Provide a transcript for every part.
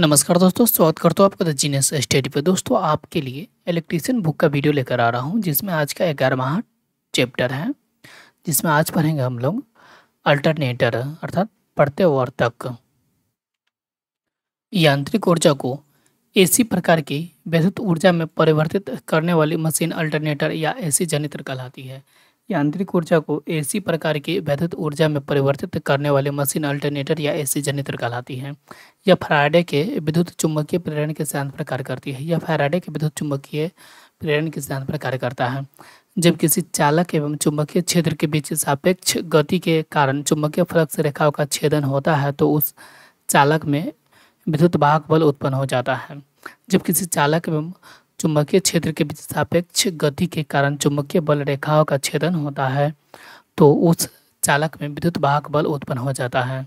नमस्कार दोस्तों स्वागत करता हूँ आपका द जीनियस स्टडी पे दोस्तों आपके लिए इलेक्ट्रीशियन बुक का वीडियो लेकर आ रहा हूँ जिसमें आज का ग्यारहवा चैप्टर है जिसमें आज पढ़ेंगे हम लोग अल्टरनेटर अर्थात पढ़ते वर्तक यांत्रिक ऊर्जा को एसी प्रकार की विद्युत ऊर्जा में परिवर्तित करने वाली मशीन अल्टरनेटर या एसी जनित्र कहलाती है यांत्रिक ऊर्जा को एसी प्रकार की वैद्युत ऊर्जा में परिवर्तित करने वाले मशीन अल्टरनेटर या एसी जनरेटर कहलाती है यह फ्राइडे के विद्युत चुंबकीय प्रेरण के सिद्धांत पर कार्य करती है यह फ्राइडे के विद्युत चुंबकीय प्रेरण के सिद्धांत पर कार्य करता है जब किसी चालक एवं चुंबकीय क्षेत्र के बीच सापेक्ष गति के कारण चुंबकीय फ्लक्स रेखाओं का छेदन होता है तो उस चालक में विद्युत वाहक बल उत्पन्न हो जाता है जब किसी चालक एवं चुंबकीय क्षेत्र के सापेक्ष गति के कारण चुंबकीय बल रेखाओं का छेदन होता है तो उस चालक में विद्युत वाहक बल उत्पन्न हो जाता है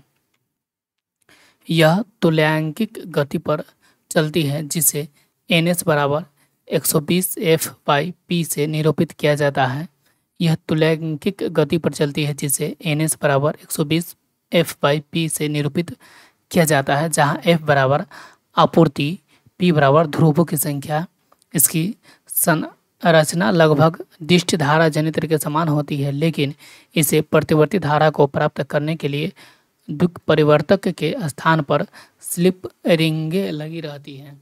यह तुल्यांकिक गति पर चलती है जिसे एन एस बराबर एक सौ बीस एफ बाई पी से निरूपित किया जाता है यह तुल्यांकिक गति पर चलती है जिसे एन एस बराबर एक सौ बीस एफ बाई पी से निरूपित किया जाता है जहाँ एफ बराबर आपूर्ति पी बराबर ध्रुवों की संख्या इसकी संरचना लगभग दिष्ट धारा जनित्र के समान होती है लेकिन इसे प्रतिवर्ती धारा को प्राप्त करने के लिए दुख परिवर्तक के स्थान पर स्लिप रिंगे लगी रहती हैं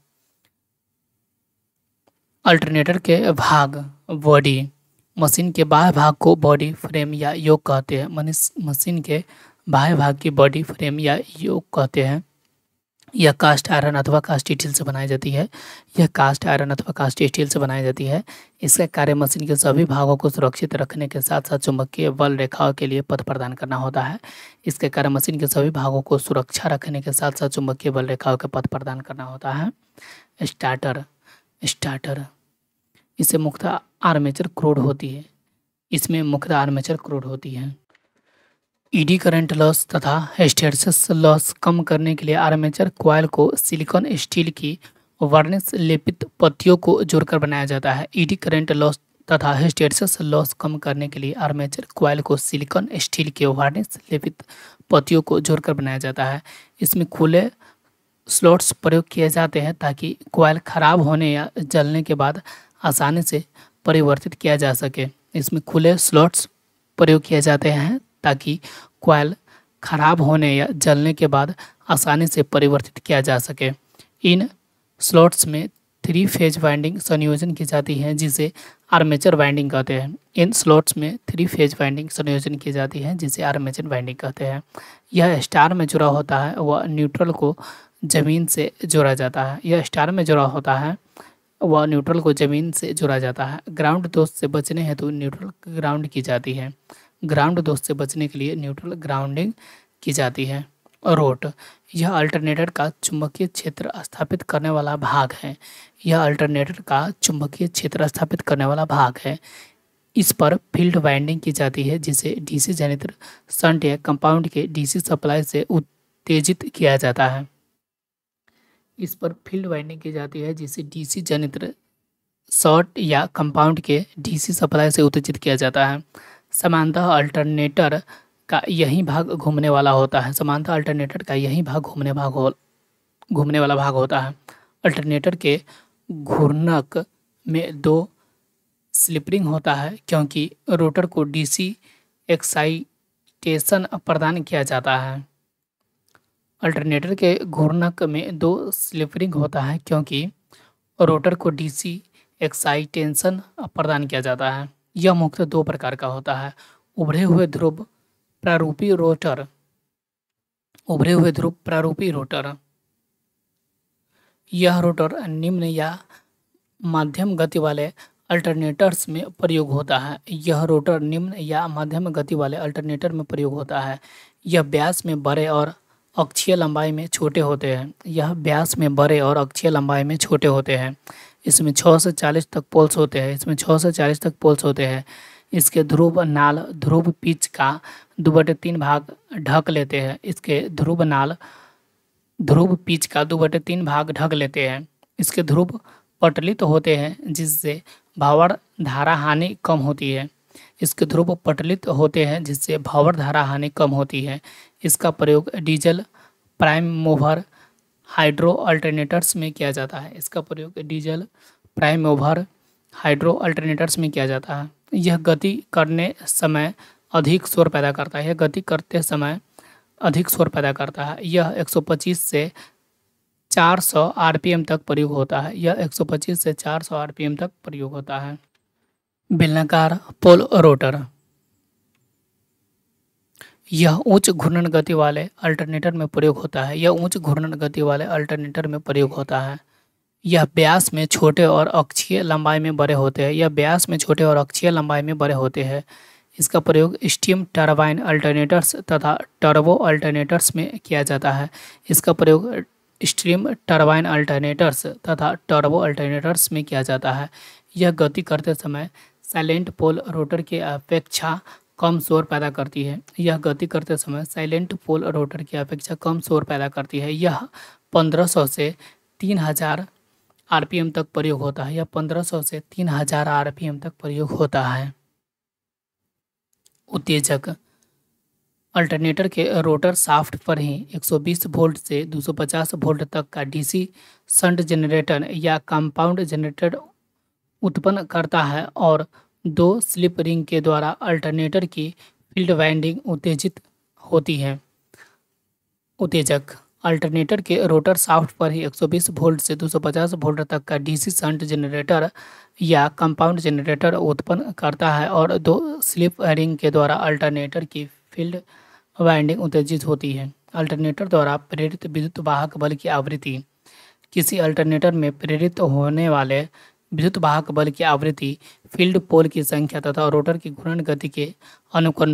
अल्टरनेटर के भाग बॉडी मशीन के बाह्य भाग को बॉडी फ्रेम या योग कहते हैं मशीन के बाह्य भाग की बॉडी फ्रेम या योग कहते हैं यह कास्ट आयरन अथवा कास्ट स्टील से बनाई जाती है यह कास्ट आयरन अथवा कास्ट स्टील से बनाई जाती है इसका कार्य मशीन के सभी भागों को सुरक्षित रखने के साथ साथ चुंबकीय बल रेखाओं के लिए पथ प्रदान करना होता है इसके कार्य मशीन के सभी भागों को सुरक्षा रखने के साथ साथ चुंबकीय बल रेखाओं के पथ प्रदान करना होता है स्टार्टर स्टार्टर इसे मुख्य आर्मेचर क्रूड होती है इसमें मुख्य आर्मेचर क्रूड होती है ईडी करंट लॉस तथा हिस्टेरिसिस लॉस कम करने के लिए आर्मेचर क्वाइल को सिलिकॉन स्टील की वार्निस लेपित पत्तियों को जोड़कर बनाया जाता है ईडी करंट लॉस तथा हिस्टेरिसिस लॉस कम करने के लिए आर्मेचर क्वाइल को सिलिकॉन स्टील के वर्निस लेपित पत्तियों को जोड़कर बनाया जाता है इसमें खुले स्लॉट्स प्रयोग किए जाते हैं ताकि क्वाइल खराब होने या जलने के बाद आसानी से परिवर्तित किया जा सके इसमें खुले स्लॉट्स प्रयोग किए जाते हैं ताकि क्वाइल खराब होने या जलने के बाद आसानी से परिवर्तित किया जा सके इन स्लॉट्स में थ्री फेज वाइंडिंग संयोजन की जाती है जिसे आर्मेचर वाइंडिंग कहते हैं इन स्लॉट्स में थ्री फेज वाइंडिंग संयोजन की जाती है जिसे आर्मेचर वाइंडिंग कहते हैं यह स्टार में जुड़ा होता है वह न्यूट्रल को ज़मीन से जोड़ा जाता है यह स्टार में जुड़ा होता है वह न्यूट्रल को ज़मीन से जोड़ा जाता है ग्राउंड दोष से बचने हेतु न्यूट्रल ग्राउंड की जाती है ग्राउंड दोष से बचने के लिए न्यूट्रल ग्राउंडिंग की जाती है रोट यह अल्टरनेटर का चुंबकीय क्षेत्र स्थापित करने वाला भाग है यह अल्टरनेटर का चुंबकीय क्षेत्र स्थापित करने वाला भाग है इस पर फील्ड वाइंडिंग की जाती है जिसे डीसी जनित्र संट या कंपाउंड के डीसी सप्लाई से उत्तेजित किया जाता है इस पर फील्ड वाइंडिंग की जाती है जिसे डीसी जनित्र शॉर्ट या कंपाउंड के डीसी सप्लाई से उत्तेजित किया जाता है समानता अल्टरनेटर का यही भाग घूमने वाला होता है समानता अल्टरनेटर का यही भाग घूमने भाग हो घूमने वाला भाग होता है अल्टरनेटर के घूर्णक में दो स्लिपरिंग होता है क्योंकि रोटर को डीसी एक्साइटेशन प्रदान किया जाता है अल्टरनेटर के घूर्णक में दो स्लिपरिंग होता है क्योंकि रोटर को डीसी एक्साइटेशन प्रदान किया जाता है यह मुक्त तो दो प्रकार का होता है उभरे हुए ध्रुव प्रारूपी रोटर उभरे हुए ध्रुव प्रारूपी रोटर यह रोटर निम्न या माध्यम गति वाले अल्टरनेटर्स में प्रयोग होता है यह रोटर निम्न या मध्यम गति वाले अल्टरनेटर में प्रयोग होता है यह व्यास में बड़े और अक्षीय लंबाई में छोटे होते हैं यह व्यास में बड़े और अक्षीय लंबाई में छोटे होते हैं इसमें छः से चालीस तक पोल्स होते हैं इसमें छः से चालीस तक पोल्स होते हैं इसके ध्रुव नाल ध्रुव पिच का दो बटे तीन भाग ढक लेते हैं इसके ध्रुव नाल ध्रुव पिच का दो बटे तीन भाग ढक लेते हैं इसके ध्रुव पटलित तो होते हैं जिससे भावर धारा हानि कम होती है इसके ध्रुव पटलित तो होते हैं जिससे भावर धारा हानि कम होती है इसका प्रयोग diesel prime mover hydro alternators में किया जाता है इसका प्रयोग diesel prime over hydro alternators में किया जाता है यह गति करने समय अधिक शोर पैदा करता है यह गति करते समय अधिक शोर पैदा करता है यह 125 से 400 आरपीएम तक प्रयोग होता है यह 125 से 400 आरपीएम तक प्रयोग होता है बेलनाकार पोल रोटर यह उच्च घूर्णन गति वाले अल्टरनेटर में प्रयोग होता है यह उच्च घूर्णन गति वाले अल्टरनेटर में प्रयोग होता है यह व्यास में छोटे और अक्षीय लंबाई में बड़े होते हैं यह व्यास में छोटे और अक्षीय लंबाई में बड़े होते हैं इसका प्रयोग स्टीम टर्बाइन अल्टरनेटर्स तथा टर्बो अल्टरनेटर्स में किया जाता है इसका प्रयोग स्ट्रीम टर्बाइन अल्टरनेटर्स तथा टर्बो अल्टरनेटर्स में किया जाता है यह गति करते समय साइलेंट पोल रोटर की अपेक्षा कम शोर पैदा करती है यह गति करते समय साइलेंट पोल रोटर की अपेक्षा कम शोर पैदा करती है यह 1500 से 3000 आरपीएम तक प्रयोग होता है यह 1500 से 3000 आरपीएम तक प्रयोग होता है उत्तेजक अल्टरनेटर के रोटर साफ्ट पर ही 120 वोल्ट से 250 वोल्ट तक का डीसी संट जनरेटर या कंपाउंड जनरेटर उत्पन्न करता है और दो स्लिप रिंग के द्वारा अल्टरनेटर की फील्ड वाइंडिंग उत्तेजित होती है उत्तेजक अल्टरनेटर के रोटर साफ्ट पर ही 120 वोल्ट से 250 वोल्ट तक का डीसी संट जनरेटर या कंपाउंड जनरेटर उत्पन्न करता है और दो स्लिप रिंग के द्वारा अल्टरनेटर की फील्ड वाइंडिंग उत्तेजित होती है अल्टरनेटर द्वारा प्रेरित विद्युत वाहक बल की आवृत्ति किसी अल्टरनेटर में प्रेरित होने वाले विद्युत वाहक बल की आवृत्ति फील्ड पोल की संख्या तथा रोटर की घूर्ण गति के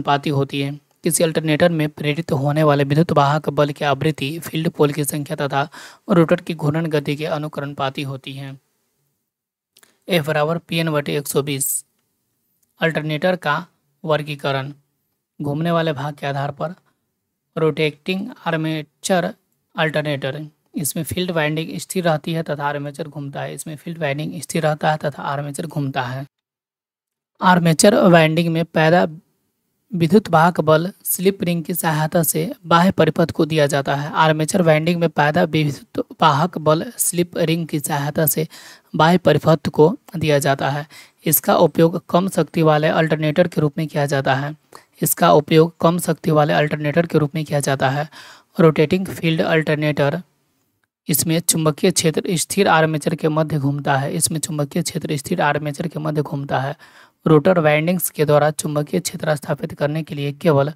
पाती होती है किसी अल्टरनेटर में प्रेरित होने वाले विद्युत वाहक बल की आवृत्ति फील्ड पोल की संख्या तथा रोटर की घूर्णन गति के अनुकरण पाती होती है ए बराबर पी एन वटी एक सौ बीस अल्टरनेटर का वर्गीकरण घूमने वाले भाग के आधार पर रोटेटिंग आर्मेचर अल्टरनेटर इसमें फील्ड वाइंडिंग स्थिर रहती है तथा आर्मेचर घूमता है इसमें फील्ड वाइंडिंग स्थिर रहता है तथा आर्मेचर घूमता है आर्मेचर वाइंडिंग में पैदा विद्युत वाहक बल स्लिप रिंग की सहायता से बाह्य परिपथ को दिया जाता है आर्मेचर वाइंडिंग में पैदा विद्युत वाहक बल स्लिप रिंग की सहायता से बाह्य परिपथ को दिया जाता है इसका उपयोग कम शक्ति वाले अल्टरनेटर के रूप में किया जाता है इसका उपयोग कम शक्ति वाले अल्टरनेटर के रूप में किया जाता है रोटेटिंग फील्ड अल्टरनेटर इसमें चुंबकीय क्षेत्र स्थिर आर्मेचर के मध्य घूमता है इसमें चुंबकीय क्षेत्र स्थिर आर्मेचर के मध्य घूमता है रोटर वाइंडिंग्स के द्वारा चुंबकीय क्षेत्र स्थापित करने के लिए केवल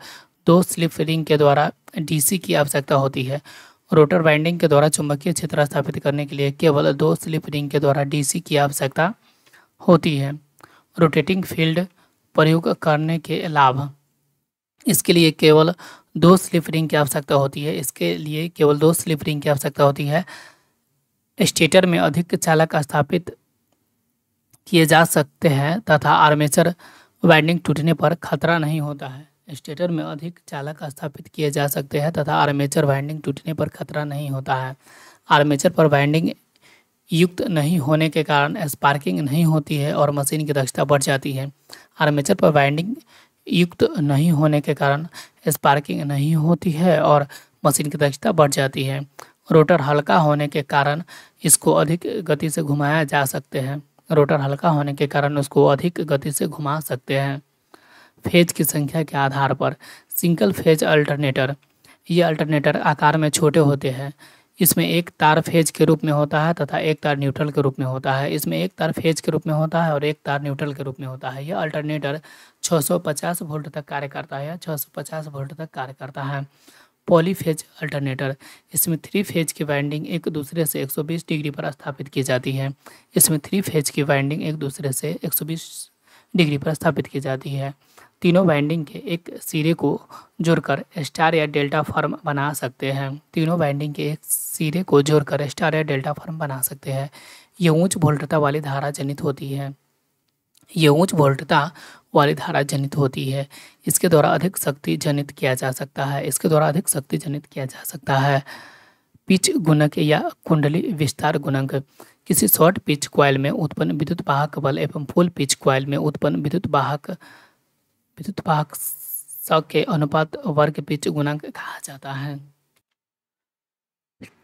दो स्लिप रिंग के द्वारा डीसी की आवश्यकता होती है रोटर वाइंडिंग के द्वारा चुंबकीय क्षेत्र स्थापित करने के लिए केवल दो स्लिप रिंग के द्वारा डीसी की आवश्यकता होती है रोटेटिंग फील्ड प्रयोग करने के लाभ इसके लिए केवल दो स्लिप रिंग की आवश्यकता होती है इसके लिए केवल दो स्लिप रिंग की आवश्यकता होती है स्टेटर में अधिक चालक स्थापित किए जा सकते हैं तथा आर्मेचर वाइंडिंग टूटने पर खतरा नहीं होता है स्टेटर में अधिक चालक स्थापित किए जा सकते हैं तथा आर्मेचर वाइंडिंग टूटने पर खतरा नहीं होता है आर्मेचर पर वाइंडिंग युक्त नहीं होने के कारण स्पार्किंग नहीं होती है और मशीन की दक्षता बढ़ जाती है आर्मेचर पर वाइंडिंग युक्त नहीं होने के कारण स्पार्किंग नहीं होती है और मशीन की दक्षता बढ़ जाती है रोटर हल्का होने के कारण इसको अधिक गति से घुमाया जा सकते हैं रोटर हल्का होने के कारण उसको अधिक गति से घुमा सकते हैं फेज की संख्या के आधार पर सिंगल फेज अल्टरनेटर ये अल्टरनेटर आकार में छोटे होते हैं इसमें एक तार फेज के रूप में होता है तथा एक तार न्यूट्रल के रूप में होता है इसमें एक तार फेज के रूप में होता है और एक तार न्यूट्रल के रूप में होता है यह अल्टरनेटर 650 वोल्ट तक कार्य करता है या 650 वोल्ट तक कार्य करता है पॉलीफेज अल्टरनेटर इसमें थ्री फेज की वाइंडिंग एक दूसरे से 120 डिग्री पर स्थापित की जाती है इसमें थ्री फेज की वाइंडिंग एक दूसरे से एक डिग्री पर स्थापित की जाती है तीनों बाइंडिंग के एक सिरे को जोड़कर स्टार या डेल्टा फॉर्म बना सकते हैं तीनों बाइंडिंग के एक सिरे को जोड़कर स्टार या डेल्टा फॉर्म बना सकते हैं ये ऊंच वोल्टता वाली धारा जनित होती है ये ऊंच वोल्टता वाली धारा जनित होती है इसके द्वारा अधिक शक्ति जनित किया जा सकता है इसके द्वारा अधिक शक्ति जनित किया जा सकता है पिच गुणक या कुंडली विस्तार गुणक किसी शॉर्ट पिच क्वाइल में उत्पन्न विद्युत वाहक बल एवं फुल पिच क्वाइल में उत्पन्न विद्युत वाहक विद्युत भाग के अनुपात वर्ग पिच गुणांक कहा जाता है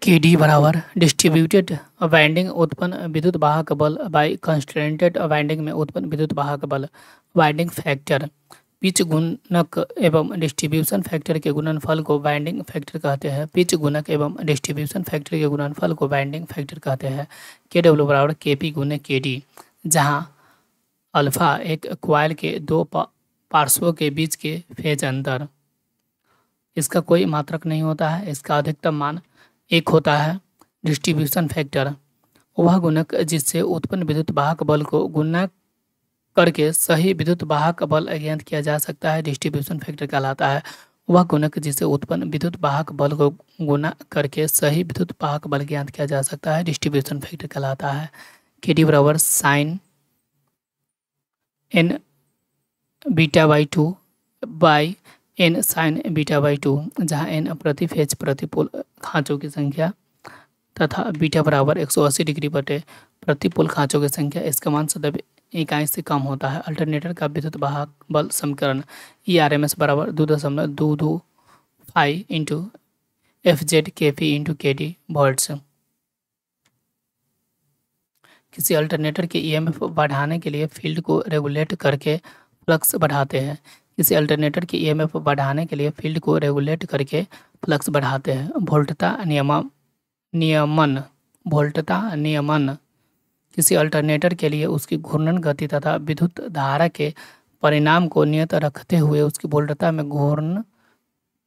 के डी बराबर डिस्ट्रीब्यूटेड वाइंडिंग उत्पन्न विद्युत वाहक बल बाई कंस्टेंटेड वाइंडिंग में उत्पन्न विद्युत वाहक बल वाइंडिंग फैक्टर पिच गुणक एवं डिस्ट्रीब्यूशन फैक्टर के गुणनफल को बाइंडिंग फैक्टर कहते हैं पिच गुणक एवं डिस्ट्रीब्यूशन फैक्टर के गुणनफल को बाइंडिंग फैक्टर कहते हैं के डब्ल्यू बराबर के पी गुण के डी जहाँ अल्फा एक क्वाइल के दो पार्श्वों के बीच के फेज अंतर इसका कोई मात्रक नहीं होता है इसका अधिकतम मान एक होता है डिस्ट्रीब्यूशन फैक्टर वह गुणक जिससे उत्पन्न विद्युत वाहक बल को गुणा करके सही विद्युत वाहक बल अज्ञात किया जा सकता है डिस्ट्रीब्यूशन फैक्टर कहलाता है वह गुणक जिसे उत्पन्न विद्युत वाहक बल को गुना करके सही विद्युत वाहक बल ज्ञात किया जा सकता है डिस्ट्रीब्यूशन फैक्टर कहलाता है के डी बराबर sine N beta by two by N sine beta by two जहाँ एन प्रति फेज प्रतिपोल खाँचों की संख्या तथा बीटा बराबर 180 डिग्री बटे प्रतिपोल खाँचों की संख्या इसका मान सदैव इकाई से कम होता है अल्टरनेटर का विद्युत बाहक बल समीकरण ई आर एम एस बराबर दो दशमलव दो दो five into F Z K P into K D volts किसी अल्टरनेटर के ईएमएफ e बढ़ाने के लिए फील्ड को रेगुलेट करके फ्लक्स बढ़ाते हैं किसी अल्टरनेटर की ईएमएफ e बढ़ाने के लिए फील्ड को रेगुलेट करके फ्लक्स बढ़ाते हैं वोल्टता नियम नियमन वोल्टता नियमन किसी अल्टरनेटर के लिए उसकी घूर्णन गति तथा विद्युत धारा के परिणाम को नियत रखते हुए उसकी वोल्टता में घूर्ण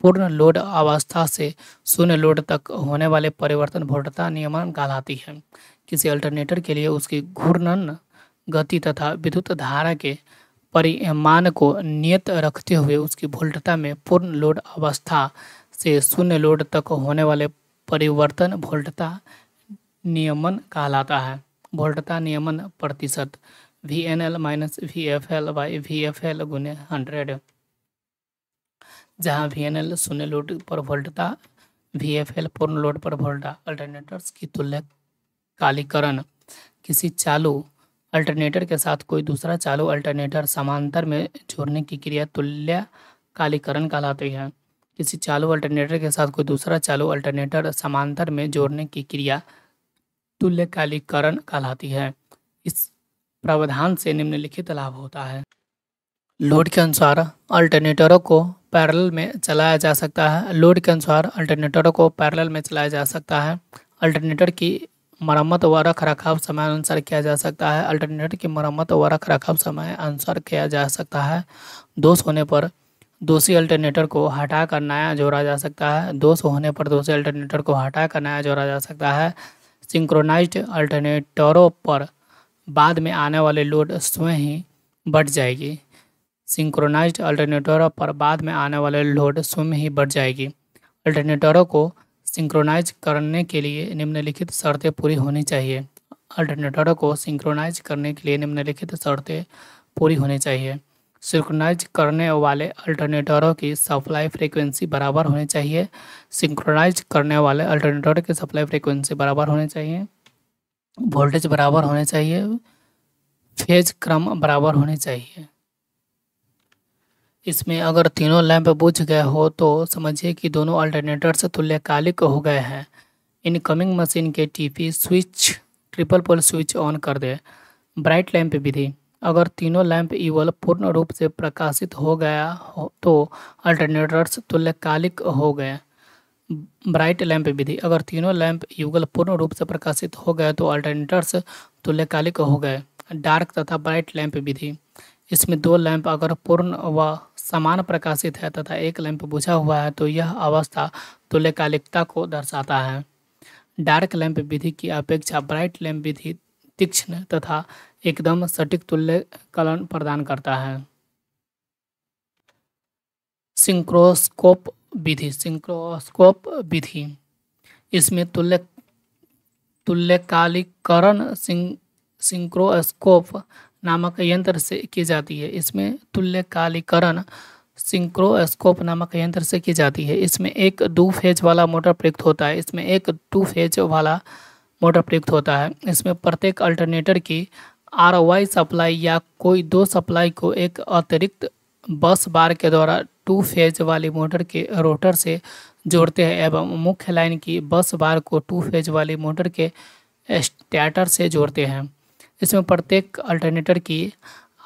पूर्ण लोड अवस्था से शून्य लोड तक होने वाले परिवर्तन वोल्टता नियमन कहलाती है किसी अल्टरनेटर के लिए उसकी घूर्णन गति तथा विद्युत धारा के परिमाण को नियत रखते हुए उसकी वोल्टता में पूर्ण लोड अवस्था से शून्य लोड तक होने वाले परिवर्तन वोल्टता नियमन कहलाता है वोल्टता नियमन प्रतिशत V N L minus V F L by V F L गुने हंड्रेड जहाँ वी एन एल शून्य लोड पर वोल्टता वी एफ एल पूर्ण लोड पर वोल्टा अल्टरनेटर्स की तुल्य कालीकरण किसी चालू अल्टरनेटर के साथ कोई दूसरा चालू अल्टरनेटर समांतर में जोड़ने की क्रिया तुल्य कालीकरण कहलाती है किसी चालू अल्टरनेटर के साथ कोई दूसरा चालू अल्टरनेटर समांतर में जोड़ने की क्रिया तुल्यकालीकरण कहलाती है इस प्रावधान से निम्नलिखित लाभ होता है लोड के अनुसार अल्टरनेटरों को पैरल में चलाया जा सकता है लोड के अनुसार अल्टरनेटरों को पैरल में चलाया जा सकता है अल्टरनेटर की मरम्मत व रख रखाव समय अनुसार किया जा सकता है अल्टरनेटर की मरम्मत व रख रखाव समय अनुसार किया जा सकता है दोष होने पर दोषी अल्टरनेटर को हटा कर नया जोड़ा जा सकता है दोष होने पर दोषी अल्टरनेटर को हटा कर नया जोड़ा जा सकता है सिंक्रोनाइज्ड अल्टरनेटरों पर बाद में आने वाले लोड स्वयं ही बढ़ जाएगी सिंक्रोनाइज्ड अल्टरनेटरों पर बाद में आने वाले लोड स्वयं ही बढ़ जाएगी अल्टरनेटरों को सिंक्रोनाइज करने के लिए निम्नलिखित शर्तें पूरी होनी चाहिए अल्टरनेटर को सिंक्रोनाइज करने के लिए निम्नलिखित शर्तें पूरी होनी चाहिए सिंक्रोनाइज करने वाले अल्टरनेटरों की सप्लाई फ्रीक्वेंसी बराबर होनी चाहिए सिंक्रोनाइज करने वाले अल्टरनेटर की सप्लाई फ्रीक्वेंसी बराबर होनी चाहिए वोल्टेज बराबर होने चाहिए फेज क्रम बराबर होने चाहिए इसमें अगर तीनों लैंप बुझ गए हो तो समझिए कि दोनों अल्टरनेटर्स तुल्यकालिक हो गए हैं इनकमिंग मशीन के TP switch triple pole switch on कर दे ब्राइट लैंप विधि अगर तीनों लैंप ईवल पूर्ण रूप से प्रकाशित हो गया हो तो अल्टरनेटर्स तुल्यकालिक हो गए ब्राइट लैंप विधि अगर तीनों लैंप युगल पूर्ण रूप से प्रकाशित हो गए तो अल्टरनेटर्स तुल्यकालिक हो गए डार्क तथा ब्राइट लैंप विधि इसमें दो लैंप अगर पूर्ण व समान प्रकाशित है तथा एक लैंप बुझा हुआ है तो यह अवस्था तुल्यकालिकता को दर्शाता है डार्क लैंप विधि की अपेक्षा ब्राइट लैंप विधि तीक्ष्ण तथा एकदम सटीक तुल्यकलन प्रदान करता है सिंक्रोस्कोप विधि सिंक्रोस्कोप विधि इसमें तुल्य तुल्यकालिकरण सिंक्रोस्कोप नामक यंत्र से की जाती है इसमें तुल्यकालीकरण सिंक्रोस्कोप नामक यंत्र से की जाती है इसमें एक टू फेज वाला मोटर प्रयुक्त होता है इसमें एक टू फेज वाला मोटर प्रयुक्त होता है इसमें प्रत्येक अल्टरनेटर की आर वाई सप्लाई या कोई दो सप्लाई को एक अतिरिक्त बस बार के द्वारा टू फेज वाली मोटर के रोटर से जोड़ते हैं एवं मुख्य लाइन की बस बार को टू फेज वाली मोटर के स्टैटर से जोड़ते हैं इसमें प्रत्येक अल्टरनेटर की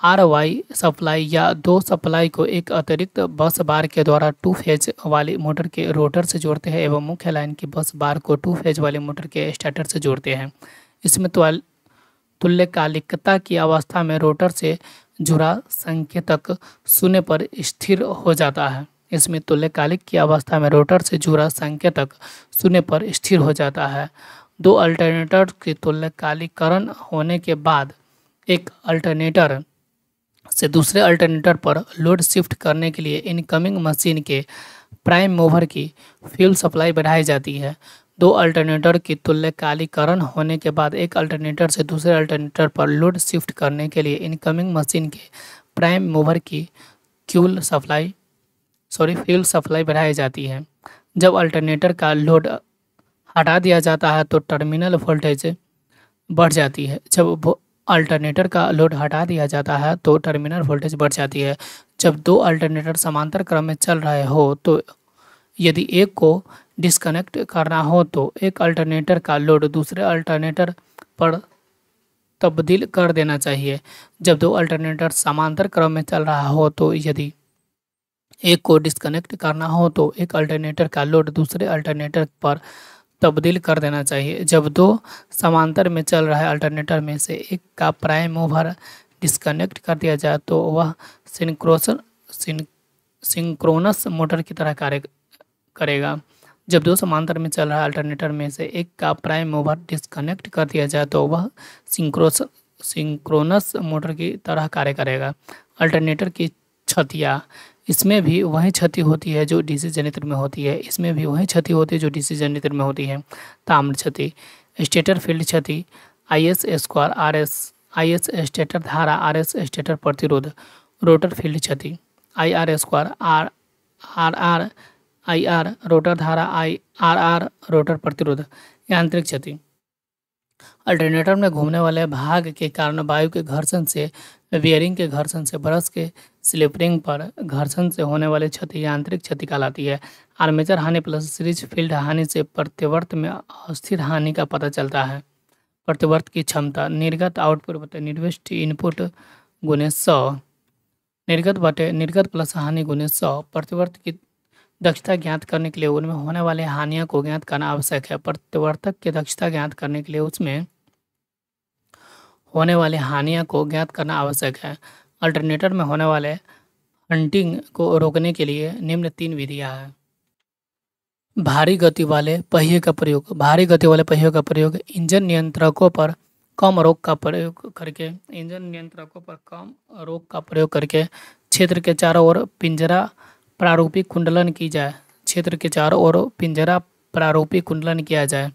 आर वाई सप्लाई या दो सप्लाई को एक अतिरिक्त बस बार के द्वारा टू फेज वाली मोटर के रोटर से जोड़ते हैं एवं मुख्य लाइन की बस बार को टू फेज वाली मोटर के स्टार्टर से जोड़ते हैं इसमें तुल्यकालिकता की अवस्था में रोटर से जुड़ा संकेतक शून्य पर स्थिर हो जाता है इसमें तुल्यकालिक की अवस्था में रोटर से जुड़ा संकेतक शून्य पर स्थिर हो जाता है दो अल्टरनेटर के तुल्यकालीकरण होने के बाद एक अल्टरनेटर से दूसरे अल्टरनेटर पर लोड शिफ्ट करने के लिए इनकमिंग मशीन के प्राइम मोवर की फ्यूल सप्लाई बढ़ाई जाती है दो अल्टरनेटर की तुल्यकालीकरण होने के बाद एक अल्टरनेटर से दूसरे अल्टरनेटर पर लोड शिफ्ट करने के लिए इनकमिंग मशीन के प्राइम मोवर की क्यूल सप्लाई सॉरी फ्यूल सप्लाई बढ़ाई जाती है जब अल्टरनेटर का लोड हटा दिया जाता है तो टर्मिनल वोल्टेज बढ़ जाती है जब अल्टरनेटर का लोड हटा दिया जाता है तो टर्मिनल वोल्टेज बढ़ जाती है जब दो अल्टरनेटर समांतर क्रम में चल रहे हो तो यदि एक को डिसकनेक्ट करना हो तो एक अल्टरनेटर का लोड दूसरे अल्टरनेटर पर तब्दील कर देना चाहिए जब दो अल्टरनेटर समांतर क्रम में चल रहा हो तो यदि एक को डिसकनेक्ट करना हो तो एक अल्टरनेटर का लोड दूसरे अल्टरनेटर पर तब्दील कर देना चाहिए जब दो समांतर में चल रहे अल्टरनेटर में से एक का प्राइम मूवर डिस्कनेक्ट कर दिया जाए तो वह सिंक्रोसन सिंक्रोनस मोटर की तरह कार्य करेगा जब दो समांतर में चल रहा है अल्टरनेटर में से एक का प्राइम मूवर डिस्कनेक्ट कर दिया जाए तो वह सिंक्रोस सिंक्रोनस मोटर की तरह कार्य करेगा अल्टरनेटर की छतिया इसमें भी वही क्षति होती है जो डीसी जनित्र में होती है इसमें भी वही क्षति होती है जो डीसी जनित्र में होती है ताम्र क्षति स्टेटर फील्ड क्षति I S square R S I S stator धारा आर एस स्टेटर प्रतिरोध रोटर फील्ड क्षति I R square R R R I R rotor धारा आई आर आर रोटर प्रतिरोध यांत्रिक क्षति अल्टरनेटर में घूमने वाले भाग के कारण वायु के घर्षण से बियरिंग के घर्षण से ब्रश के स्लिपरिंग पर घर्षण से होने वाले क्षति यांत्रिक क्षति कहलाती है आर्मेचर हानि प्लस सीरीज फील्ड हानि से प्रतिवर्त में अस्थिर हानि का पता चलता है प्रतिवर्त की क्षमता निर्गत आउटपुट बटे निर्विष्ट इनपुट गुने सौ निर्गत बटे निर्गत प्लस हानि गुने सौ प्रतिवर्त की दक्षता ज्ञात करने के लिए उनमें होने वाले हानियों को ज्ञात करना आवश्यक है प्रतिवर्तक की दक्षता ज्ञात करने के लिए उसमें होने वाले हानियों को ज्ञात करना आवश्यक है अल्टरनेटर में होने वाले हंटिंग को रोकने के लिए निम्न तीन विधियाँ हैं भारी गति वाले पहिए का प्रयोग भारी गति वाले पहियों का प्रयोग इंजन नियंत्रकों पर कम रोक का प्रयोग करके इंजन नियंत्रकों पर कम रोक का प्रयोग करके क्षेत्र के चारों ओर पिंजरा प्रारूपी कुंडलन की जाए क्षेत्र के चारों ओर पिंजरा प्रारूपी कुंडलन किया जाए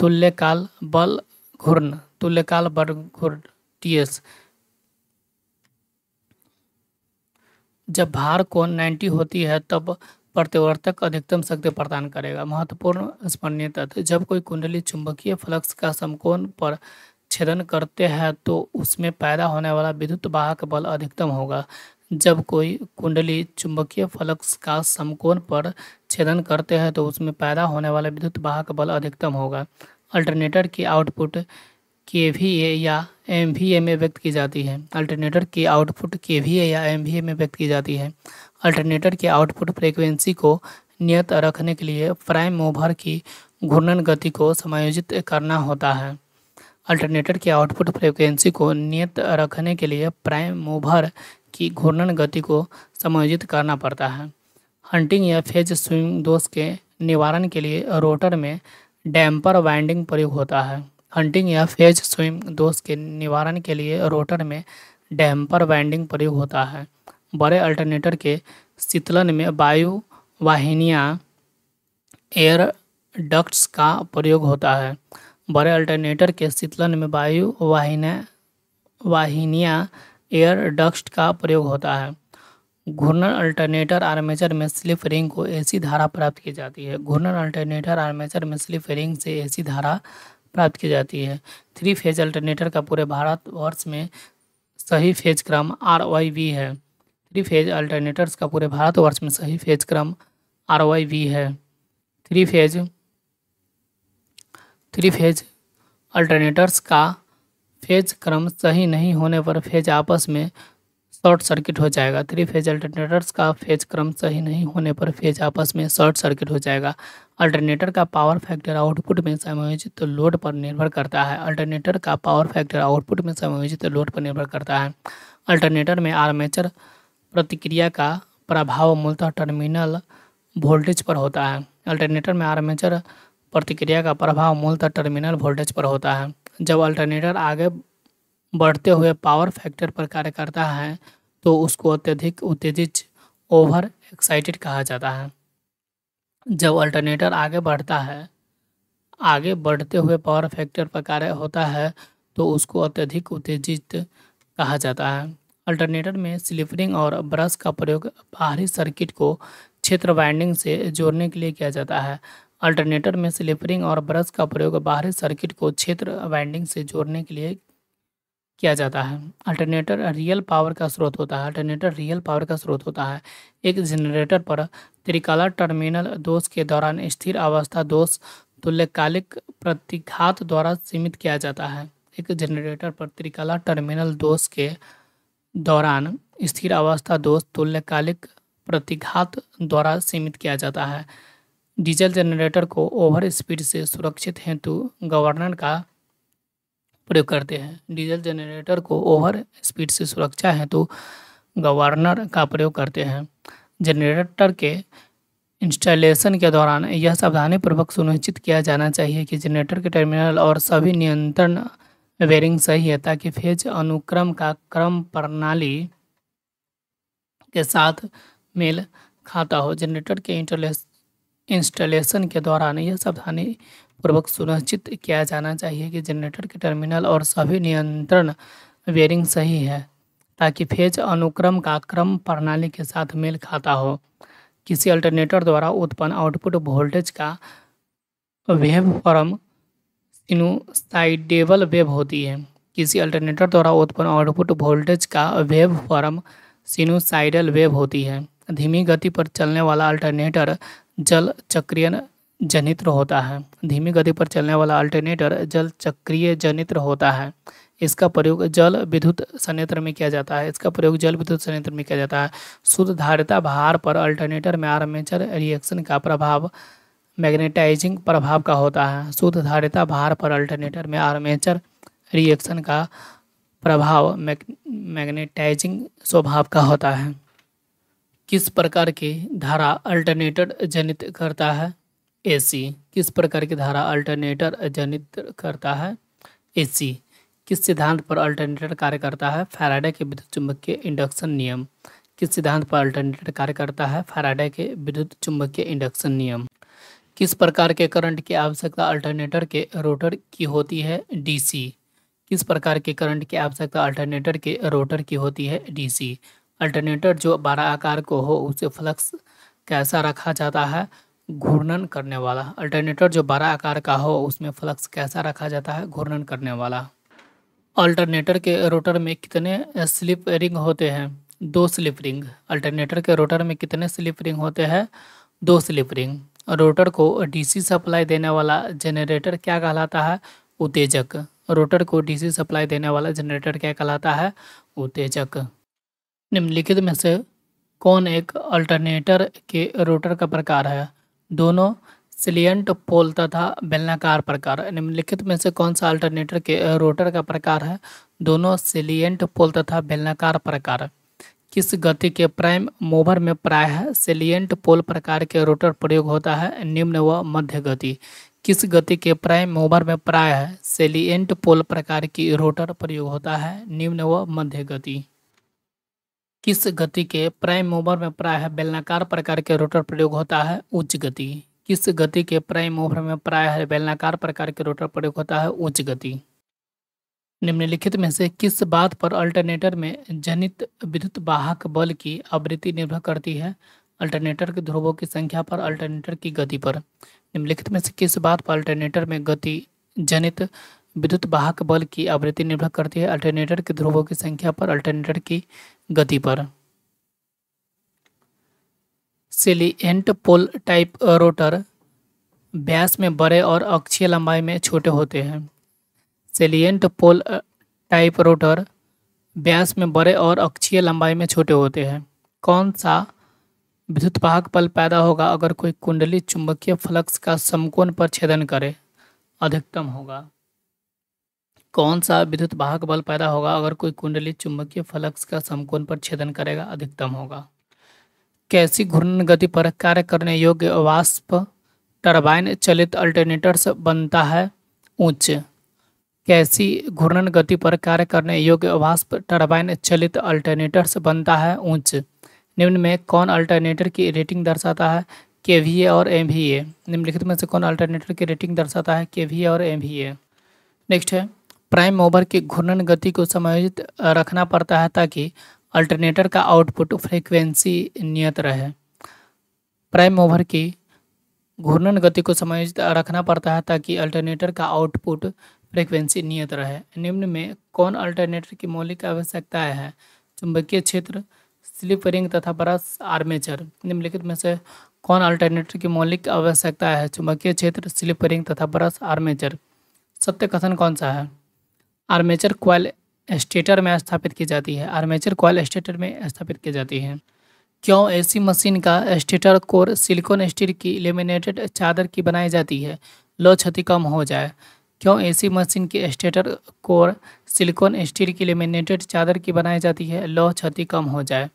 तुल्यकाल बल घूर्ण तुल्यकाल बल घूर्ण टी एस जब भार कोण 90 होती है तब प्रतिवर्तक अधिकतम शक्ति प्रदान करेगा महत्वपूर्ण स्मरणीय तथ्य जब कोई कुंडली चुंबकीय फ्लक्स का समकोण पर छेदन करते हैं तो उसमें पैदा होने वाला विद्युत वाहक बल अधिकतम होगा जब कोई कुंडली चुंबकीय फ्लक्स का समकोण पर छेदन करते हैं तो उसमें पैदा होने वाला विद्युत वाहक बल अधिकतम होगा अल्टरनेटर की आउटपुट के वी ए या एम वी ए में व्यक्त की जाती है अल्टरनेटर की आउटपुट के वी ए या एम वी ए में व्यक्त की जाती है अल्टरनेटर की आउटपुट फ्रीक्वेंसी को नियत रखने के लिए प्राइम मोवर की घूर्णन गति को समायोजित करना होता है अल्टरनेटर की आउटपुट फ्रीक्वेंसी को नियत रखने के लिए प्राइम मोवर की घूर्णन गति को समायोजित करना पड़ता है हंटिंग या फेज स्विंग दोष के निवारण के लिए रोटर में डैम्पर वाइंडिंग प्रयोग होता है हंटिंग या फेज स्विम दोष के निवारण के लिए रोटर में डैम्पर वाइंडिंग प्रयोग होता है बड़े अल्टरनेटर के शीतलन में वायु वाहिनियाँ एयर डक्ट्स का प्रयोग होता है बड़े अल्टरनेटर के शीतलन में वायु वाहिना वाहिनियाँ एयर डक्ट का प्रयोग होता है घूर्णन अल्टरनेटर आर्मेचर में स्लिप रिंग को ऐसी धारा प्राप्त की जाती है घूर्णन अल्टरनेटर आर्मेचर में स्लिप रिंग से ऐसी धारा प्राप्त की जाती है थ्री फेज अल्टरनेटर का पूरे भारतवर्ष में सही फेज क्रम आर वाई वी है थ्री फेज अल्टरनेटर्स का पूरे भारतवर्ष में सही फेज क्रम आर वाई वी है three phase three phase alternators का फेज क्रम सही नहीं होने पर फेज आपस में शॉर्ट सर्किट हो जाएगा थ्री फेज अल्टरनेटर्स का फेज क्रम सही नहीं होने पर फेज आपस में शॉर्ट सर्किट हो जाएगा अल्टरनेटर का पावर फैक्टर आउटपुट में समायोजित तो लोड पर निर्भर करता है अल्टरनेटर का पावर फैक्टर आउटपुट में समायोजित तो लोड पर निर्भर करता है अल्टरनेटर में आर्मेचर प्रतिक्रिया का प्रभाव मूलतः टर्मिनल वोल्टेज पर होता है अल्टरनेटर में आर्मेचर प्रतिक्रिया का प्रभाव मूलतः टर्मिनल वोल्टेज पर होता है जब अल्टरनेटर आगे बढ़ते हुए पावर फैक्टर पर कार्य करता है तो उसको अत्यधिक उत्तेजित ओवर एक्साइटेड कहा जाता है जब अल्टरनेटर आगे बढ़ता है आगे बढ़ते हुए पावर फैक्टर पर कार्य होता है तो उसको अत्यधिक उत्तेजित कहा जाता है अल्टरनेटर में स्लिपरिंग और ब्रश का प्रयोग बाहरी सर्किट को क्षेत्र वाइंडिंग से जोड़ने के लिए किया जाता है अल्टरनेटर में स्लिपरिंग और ब्रश का प्रयोग बाहरी सर्किट को क्षेत्र वाइंडिंग से जोड़ने के लिए किया जाता है अल्टरनेटर रियल पावर का स्रोत होता है अल्टरनेटर रियल पावर का स्रोत होता है एक जनरेटर पर त्रिकाला टर्मिनल दोष के दौरान स्थिर अवस्था दोष तुल्यकालिक प्रतिघात द्वारा सीमित किया जाता है एक जनरेटर पर त्रिकाला टर्मिनल दोष के दौरान स्थिर अवस्था दोष तुल्यकालिक प्रतिघात द्वारा सीमित किया जाता है डीजल जनरेटर को ओवर स्पीड से सुरक्षित हेतु गवर्नर का प्रयोग करते हैं डीजल जनरेटर को ओवर स्पीड से सुरक्षा है तो गवर्नर का प्रयोग करते हैं जनरेटर के इंस्टॉलेशन के दौरान यह सावधानी पूर्वक सुनिश्चित किया जाना चाहिए कि जनरेटर के टर्मिनल और सभी नियंत्रण वेरिंग सही है ताकि फेज अनुक्रम का क्रम प्रणाली के साथ मेल खाता हो जनरेटर के इंस्टॉलेशन के दौरान यह सावधानी पूर्वक सुनिश्चित किया जाना चाहिए कि जनरेटर के टर्मिनल और सभी नियंत्रण वेयरिंग सही है ताकि फेज अनुक्रम का क्रम प्रणाली के साथ मेल खाता हो किसी अल्टरनेटर द्वारा उत्पन्न आउटपुट वोल्टेज का वेव फॉर्म इनुसाइडेबल वेव होती है किसी अल्टरनेटर द्वारा उत्पन्न आउटपुट वोल्टेज का वेव फॉर्म सिनुसाइडल वेव होती है धीमी गति पर चलने वाला अल्टरनेटर जल चक्रियन जनित्र होता है धीमी गति पर चलने वाला अल्टरनेटर जल चक्रीय जनित्र होता है इसका प्रयोग जल विद्युत संयंत्र में किया जाता है इसका प्रयोग जल विद्युत संयंत्र में किया जाता है शुद्ध धारिता भार पर अल्टरनेटर में आर्मेचर रिएक्शन का प्रभाव मैग्नेटाइजिंग प्रभाव का होता है शुद्ध धारिता भार पर अल्टरनेटर में आर्मेचर रिएक्शन का प्रभाव मैग्नेटाइजिंग स्वभाव का होता है किस प्रकार की धारा अल्टरनेटर जनित करता है एसी किस प्रकार की धारा अल्टरनेटर जनित करता है एसी किस सिद्धांत पर अल्टरनेटर कार्य करता है फैराडे के विद्युत चुंबकीय इंडक्शन नियम किस सिद्धांत पर अल्टरनेटर कार्य करता है फैराडे के विद्युत चुंबकीय इंडक्शन नियम किस प्रकार के करंट की आवश्यकता अल्टरनेटर के रोटर की होती है डीसी किस प्रकार के करंट की आवश्यकता अल्टरनेटर के रोटर की होती है डीसी अल्टरनेटर जो बारह आकार को हो उसे फ्लक्स कैसा रखा जाता है घूर्णन करने वाला अल्टरनेटर जो बड़ा आकार का हो उसमें फ्लक्स कैसा रखा जाता है घूर्णन करने वाला अल्टरनेटर के रोटर में कितने स्लिप रिंग होते हैं दो स्लिप रिंग अल्टरनेटर के रोटर में कितने स्लिप रिंग होते हैं दो स्लिप रिंग रोटर को डीसी सप्लाई देने वाला जनरेटर क्या कहलाता है उत्तेजक रोटर को डीसी सप्लाई देने वाला जनरेटर क्या कहलाता है उत्तेजक निम्नलिखित में से कौन एक अल्टरनेटर के रोटर का प्रकार है दोनों सिलियंट पोल तथा बेलनाकार प्रकार निम्नलिखित में से कौन सा अल्टरनेटर के रोटर का प्रकार है दोनों सिलियंट पोल तथा बेलनाकार प्रकार किस गति के प्राइम मोवर में प्रायः सिलियंट पोल प्रकार के रोटर प्रयोग होता है निम्न व मध्य गति किस गति के प्राइम मोवर में प्रायः सेलियंट पोल प्रकार की रोटर प्रयोग होता है निम्न व मध्य गति किस गति के प्राइम मोबर में प्रायः बेलनाकार प्रकार के रोटर प्रयोग होता है उच्च गति किस गति के प्राइम मोबर में प्रायः बेलनाकार प्रकार के रोटर प्रयोग होता है उच्च गति निम्नलिखित में से किस बात पर अल्टरनेटर में जनित विद्युत वाहक बल की आवृत्ति निर्भर करती है अल्टरनेटर के ध्रुवों की संख्या पर अल्टरनेटर की गति पर निम्नलिखित में से किस बात पर अल्टरनेटर में गति जनित विद्युत वाहक बल की आवृत्ति निर्भर करती है अल्टरनेटर के ध्रुवों की संख्या पर अल्टरनेटर की गति पर सिलिएंट पोल टाइप रोटर व्यास में बड़े और अक्षीय लंबाई में छोटे होते हैं सेलियंट पोल टाइप रोटर व्यास में बड़े और अक्षीय लंबाई में छोटे होते हैं कौन सा विद्युत वाहक बल पैदा होगा अगर कोई कुंडली चुंबकीय फ्लक्स का समकोण पर छेदन करे अधिकतम होगा कौन सा विद्युत वाहक बल पैदा होगा अगर कोई कुंडली चुंबकीय फलक्स का समकोण पर छेदन करेगा अधिकतम होगा कैसी घूर्णन गति पर कार्य करने योग्य वाष्प टरबाइन चलित अल्टरनेटर्स बनता है उच्च कैसी घूर्णन गति पर कार्य करने योग्य वाष्प टरबाइन चलित अल्टरनेटर्स बनता है उच्च निम्न में कौन अल्टरनेटर की रेटिंग दर्शाता है के वी ए और एम वी ए निम्नलिखित में से कौन अल्टरनेटर की रेटिंग दर्शाता है के वी ए और एम वी ए नेक्स्ट है प्राइम मोबर की घूर्णन गति को समायोजित रखना पड़ता है ताकि अल्टरनेटर का आउटपुट फ्रीक्वेंसी नियत रहे प्राइम मोबर की घूर्णन गति को समायोजित रखना पड़ता है ताकि अल्टरनेटर का आउटपुट फ्रीक्वेंसी नियत रहे निम्न में कौन अल्टरनेटर की मौलिक आवश्यकताएं हैं चुंबकीय क्षेत्र स्लिप रिंग तथा ब्रश आर्मेचर निम्नलिखित में से कौन अल्टरनेटर की मौलिक आवश्यकता है चुंबकीय क्षेत्र स्लिप रिंग तथा ब्रश आर्मेचर सत्य कथन कौन सा है आर्मेचर क्वाल स्टेटर में स्थापित की जाती है आर्मेचर क्वाल स्टेटर में स्थापित की जाती है क्यों ऐसी मशीन का स्टेटर कोर सिलिकॉन स्टील की लेमिनेटेड चादर की बनाई जाती है लो क्षति कम हो जाए क्यों ऐसी मशीन की स्टेटर कोर सिलिकॉन स्टील की लेमिनेटेड चादर की बनाई जाती है लो क्षति कम हो जाए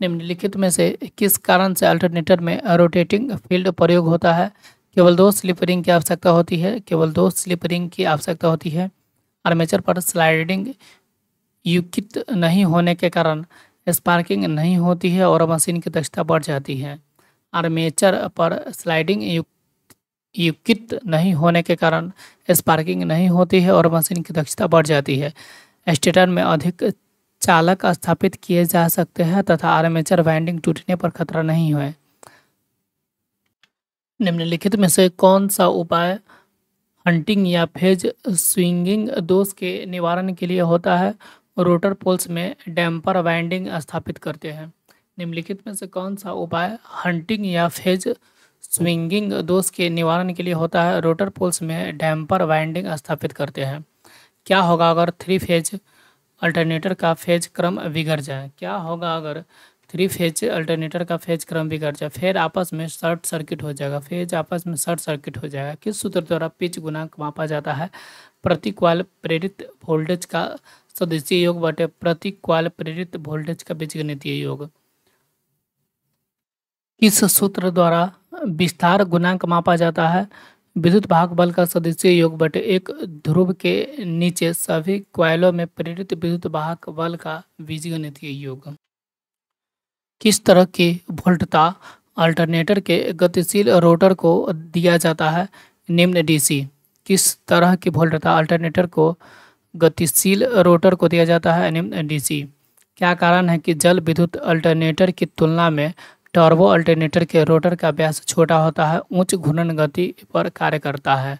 निम्नलिखित में से किस कारण से अल्टरनेटर में रोटेटिंग फील्ड प्रयोग होता है केवल दो स्लिप रिंग की आवश्यकता होती है केवल दो स्लिप रिंग की आवश्यकता होती है आर्मेचर पर स्लाइडिंग युक्त नहीं होने के कारण स्पार्किंग नहीं होती है और मशीन की दक्षता बढ़ जाती है आर्मेचर पर स्लाइडिंग युक्त नहीं होने के कारण स्पार्किंग नहीं होती है और मशीन की दक्षता बढ़ जाती है स्टेटर में अधिक चालक स्थापित किए जा सकते हैं तथा आर्मेचर वाइंडिंग टूटने पर खतरा नहीं है निम्नलिखित में से कौन सा उपाय हंटिंग या फेज स्विंगिंग दोष के निवारण के लिए होता है रोटर पोल्स में डैम्पर वाइंडिंग स्थापित करते हैं निम्नलिखित में से कौन सा उपाय हंटिंग या फेज स्विंगिंग दोष के निवारण के लिए होता है रोटर पोल्स में डैम्पर वाइंडिंग स्थापित करते हैं क्या होगा अगर थ्री फेज अल्टरनेटर का फेज क्रम बिगड़ जाए क्या होगा अगर थ्री फेज अल्टरनेटर का फेज क्रम भी बिगड़ जाए फिर आपस में शॉर्ट सर्किट हो जाएगा फेज आपस में शॉर्ट सर्किट हो जाएगा किस सूत्र द्वारा पिच गुणांक मापा जाता है प्रतिक्वाल प्रेरित वोल्टेज का सदस्य योग बटे प्रतिक्वाल प्रेरित वोल्टेज का बीजगणितीय योग किस सूत्र द्वारा विस्तार गुणांक मापा जाता है विद्युत भाग बल का सदस्य योग बटे एक ध्रुव के नीचे सभी क्वाइलों में प्रेरित विद्युत भाग बल का बीजगणितीय योग किस तरह की वोल्टता अल्टरनेटर के गतिशील रोटर को दिया जाता है निम्न डीसी किस तरह की वोल्टता अल्टरनेटर को गतिशील रोटर को दिया जाता है निम्न डीसी क्या कारण है कि जल विद्युत अल्टरनेटर की तुलना में टर्बो अल्टरनेटर के रोटर का व्यास छोटा होता है उच्च घूर्णन गति पर कार्य करता है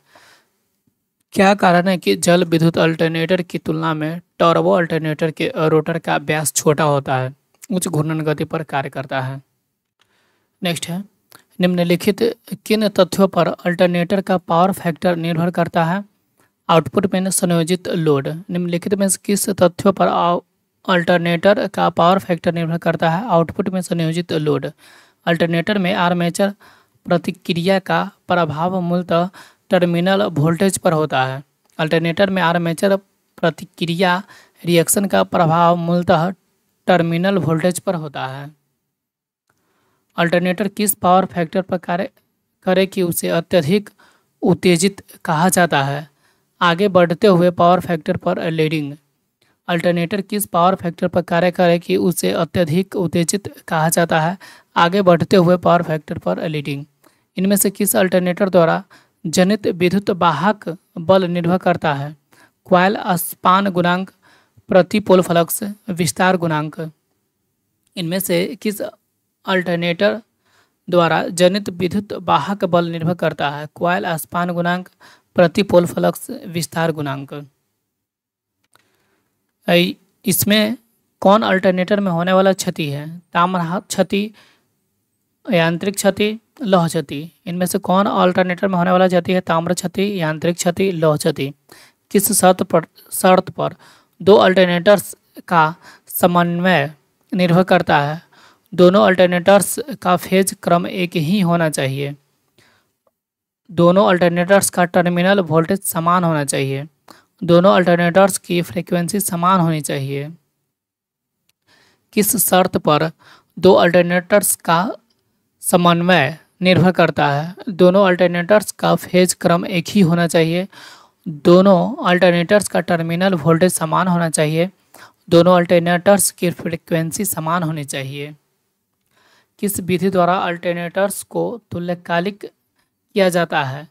क्या कारण है कि जल विद्युत अल्टरनेटर की तुलना में टर्बो अल्टरनेटर के रोटर का व्यास छोटा होता है उच्च घूर्णन गति पर कार्य करता है नेक्स्ट है निम्नलिखित किन तथ्यों पर अल्टरनेटर का पावर फैक्टर निर्भर करता है आउटपुट में संयोजित लोड निम्नलिखित में किस तथ्यों पर अल्टरनेटर का पावर फैक्टर निर्भर करता है आउटपुट में संयोजित लोड अल्टरनेटर में आर्मेचर प्रतिक्रिया का प्रभाव मूलतः टर्मिनल वोल्टेज पर होता है अल्टरनेटर में आर्मेचर प्रतिक्रिया रिएक्शन का प्रभाव मूलतः टर्मिनल वोल्टेज पर होता है अल्टरनेटर किस पावर फैक्टर पर कार्य करे कि उसे अत्यधिक उत्तेजित कहा जाता है आगे बढ़ते हुए पावर फैक्टर पर लीडिंग अल्टरनेटर किस पावर फैक्टर पर कार्य करे कि उसे अत्यधिक उत्तेजित कहा जाता है आगे बढ़ते हुए पावर फैक्टर पर लीडिंग इनमें से किस अल्टरनेटर द्वारा जनित विद्युत वाहक बल निर्भर करता है क्वाइल स्पान गुणांक प्रतिपोल फ्लक्स विस्तार गुणांक इनमें से किस अल्टरनेटर द्वारा जनित विद्युत वाहक बल निर्भर करता है क्वाइल आसपान गुणांक प्रतिपोल फ्लक्स विस्तार गुणांक इसमें कौन अल्टरनेटर में होने वाला क्षति है ताम्र क्षति यांत्रिक क्षति लौह क्षति इनमें से कौन अल्टरनेटर में होने वाला क्षति है ताम्र क्षति यांत्रिक क्षति लौह क्षति किस शर्त पर शर्त पर दो अल्टरनेटर्स का समन्वय निर्भर करता है दोनों अल्टरनेटर्स का फेज क्रम एक ही होना चाहिए दोनों अल्टरनेटर्स का टर्मिनल वोल्टेज समान होना चाहिए दोनों अल्टरनेटर्स की फ्रीक्वेंसी समान होनी चाहिए किस शर्त पर दो अल्टरनेटर्स का समन्वय निर्भर करता है दोनों अल्टरनेटर्स का फेज क्रम एक ही होना चाहिए दोनों अल्टरनेटर्स का टर्मिनल वोल्टेज समान होना चाहिए दोनों अल्टरनेटर्स की फ्रिक्वेंसी समान होनी चाहिए किस विधि द्वारा अल्टरनेटर्स को तुल्यकालिक किया जाता है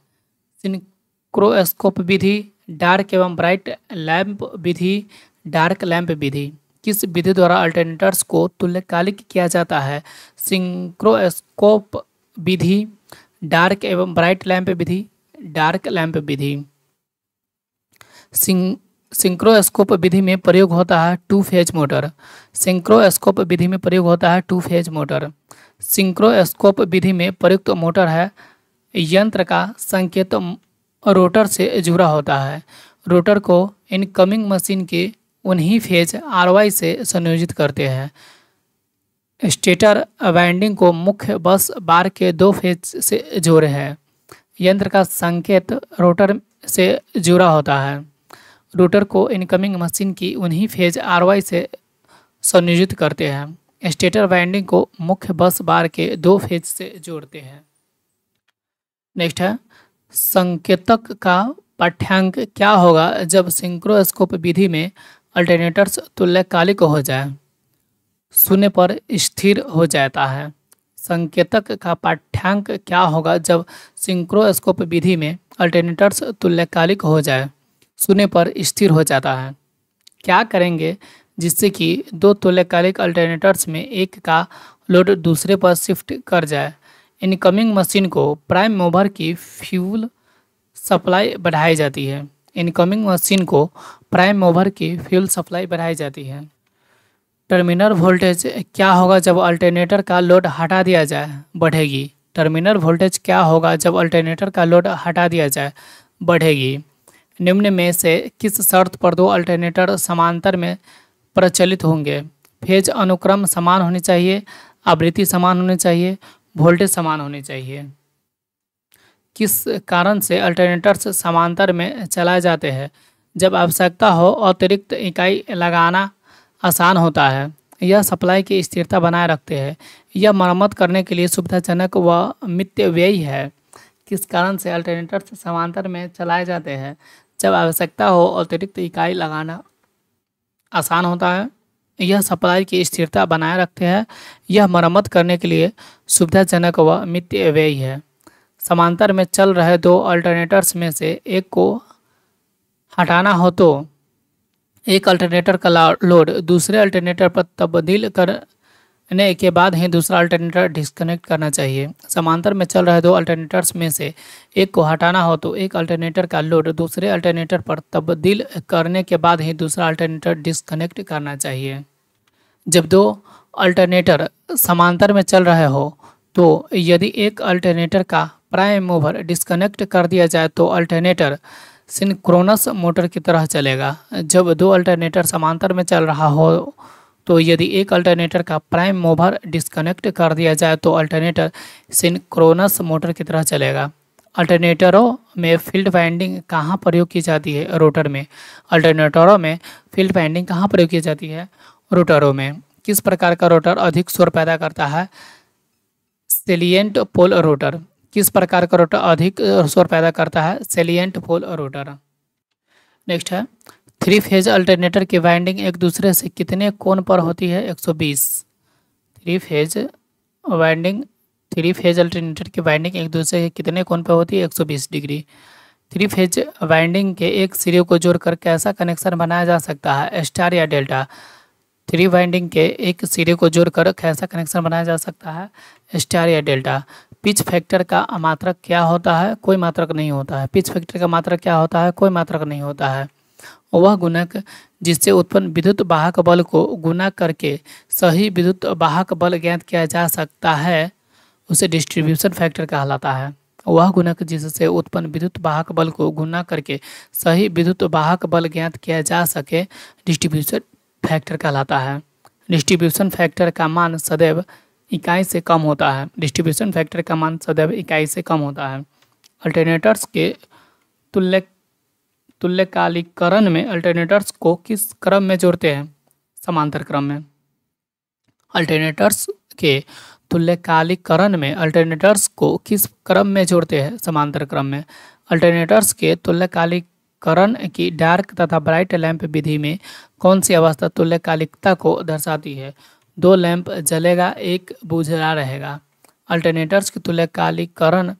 सिंक्रोस्कोप विधि डार्क एवं ब्राइट लैम्प विधि डार्क लैम्प विधि किस विधि द्वारा अल्टरनेटर्स को तुल्यकालिक किया जाता है सिंक्रोस्कोप विधि डार्क एवं ब्राइट लैम्प विधि डार्क लैम्प विधि सिंग सिंक्रोस्कोप विधि में प्रयोग होता है टू फेज मोटर सिंक्रोस्कोप विधि में प्रयोग होता है टू फेज मोटर सिंक्रोस्कोप विधि में प्रयुक्त मोटर है यंत्र का संकेत रोटर से जुड़ा होता है रोटर को इनकमिंग मशीन के उन्हीं फेज आर से संयोजित करते हैं स्टेटर वाइंडिंग को मुख्य बस बार के दो फेज से जोड़े हैं यंत्र का संकेत रोटर से जुड़ा होता है रूटर को इनकमिंग मशीन की उन्हीं फेज आर वाई से संयोजित करते हैं स्टेटर वाइंडिंग को मुख्य बस बार के दो फेज से जोड़ते हैं नेक्स्ट है संकेतक का पाठ्यांक क्या होगा जब सिंक्रोस्कोप विधि में अल्टरनेटर्स तुल्यकालिक हो जाए शून्य पर स्थिर हो जाता है संकेतक का पाठ्यांक क्या होगा जब सिंक्रोस्कोप विधि में अल्टरनेटर्स तुल्यकालिक हो जाए सुने पर स्थिर हो जाता है क्या करेंगे जिससे कि दो तुल्यकालिक अल्टरनेटर्स में एक का लोड दूसरे पर शिफ्ट कर जाए इनकमिंग मशीन को प्राइम मोवर की फ्यूल सप्लाई बढ़ाई जाती है इनकमिंग मशीन को प्राइम मोवर की फ्यूल सप्लाई बढ़ाई जाती है टर्मिनल वोल्टेज क्या होगा जब अल्टरनेटर का लोड हटा दिया जाए बढ़ेगी टर्मिनल वोल्टेज क्या होगा जब अल्टरनेटर का लोड हटा दिया जाए बढ़ेगी निम्न में से किस शर्त पर दो अल्टरनेटर समांतर में प्रचलित होंगे फेज अनुक्रम समान होने चाहिए आवृत्ति समान होनी चाहिए वोल्टेज समान होनी चाहिए किस कारण से अल्टरनेटर्स समांतर में चलाए जाते हैं जब आवश्यकता हो अतिरिक्त इकाई लगाना आसान होता है यह सप्लाई की स्थिरता बनाए रखते हैं यह मरम्मत करने के लिए सुविधाजनक व मित्य व्ययी है किस कारण से अल्टरनेटर्स समांतर में चलाए जाते हैं जब आवश्यकता हो अतिरिक्त इकाई लगाना आसान होता है यह सप्लाई की स्थिरता बनाए रखते हैं यह मरम्मत करने के लिए सुविधाजनक व मित्य व्यय है समांतर में चल रहे दो अल्टरनेटर्स में से एक को हटाना हो तो एक अल्टरनेटर का लोड दूसरे अल्टरनेटर पर तब्दील कर ने के बाद ही दूसरा अल्टरनेटर डिस्कनेक्ट करना चाहिए समांतर में चल रहे दो अल्टरनेटर्स में से एक को हटाना हो तो एक अल्टरनेटर का लोड दूसरे अल्टरनेटर पर तब्दील करने के बाद ही दूसरा अल्टरनेटर डिस्कनेक्ट करना चाहिए जब दो अल्टरनेटर समांतर में चल रहे हो तो यदि एक अल्टरनेटर का प्राइम मूवर डिस्कनेक्ट कर दिया जाए तो अल्टरनेटर सिंक्रोनस मोटर की तरह चलेगा जब दो अल्टरनेटर समांतर में चल रहा हो तो यदि एक अल्टरनेटर का प्राइम मोवर डिस्कनेक्ट कर दिया जाए तो अल्टरनेटर सिंक्रोनस मोटर की तरह चलेगा अल्टरनेटरों में फील्ड वाइंडिंग कहाँ प्रयोग की जाती है रोटर में अल्टरनेटरों में फील्ड वाइंडिंग कहाँ प्रयोग की जाती है रोटरों में किस प्रकार का रोटर अधिक शोर पैदा करता है सेलियंट पोल रोटर किस प्रकार का रोटर अधिक शोर पैदा करता है सेलियंट पोल रोटर नेक्स्ट है थ्री फेज अल्टरनेटर की वाइंडिंग एक दूसरे से कितने कोण पर होती है 120 three phase winding three phase alternator की वाइंडिंग एक दूसरे से कितने कोण पर होती है 120 डिग्री थ्री फेज वाइंडिंग के एक सिरे को जोड़कर कैसा कनेक्शन बनाया जा सकता है स्टार या डेल्टा थ्री वाइंडिंग के एक सिरे को जोड़कर कैसा कनेक्शन बनाया जा सकता है स्टार या डेल्टा पिच फैक्टर का मात्रक क्या होता है कोई मात्रक नहीं होता है पिच फैक्टर का मात्रक क्या होता है कोई मात्रक नहीं होता है वह गुणक जिससे उत्पन्न विद्युत वाहक बल को गुना करके सही विद्युत वाहक बल ज्ञात किया जा सकता है उसे डिस्ट्रीब्यूशन फैक्टर कहलाता है वह गुणक जिससे उत्पन्न विद्युत वाहक बल को गुना करके सही विद्युत वाहक बल ज्ञात किया जा सके डिस्ट्रीब्यूशन फैक्टर कहलाता है डिस्ट्रीब्यूशन फैक्टर का मान सदैव इकाई से कम होता है डिस्ट्रीब्यूशन फैक्टर का मान सदैव इकाई से कम होता है अल्टरनेटर्स के तुल्य तुल्यकालिकरण में अल्टरनेटर्स को किस क्रम में जोड़ते हैं समांतर क्रम में अल्टरनेटर्स के तुल्यकालिकरण में अल्टरनेटर्स को किस क्रम में जोड़ते हैं समांतर क्रम में अल्टरनेटर्स के तुल्यकालिकरण की डार्क तथा ब्राइट लैंप विधि में कौन सी अवस्था तुल्यकालिकता को दर्शाती है दो लैंप जलेगा एक बुझरा रहेगा अल्टरनेटर्स के तुल्यकालिकरण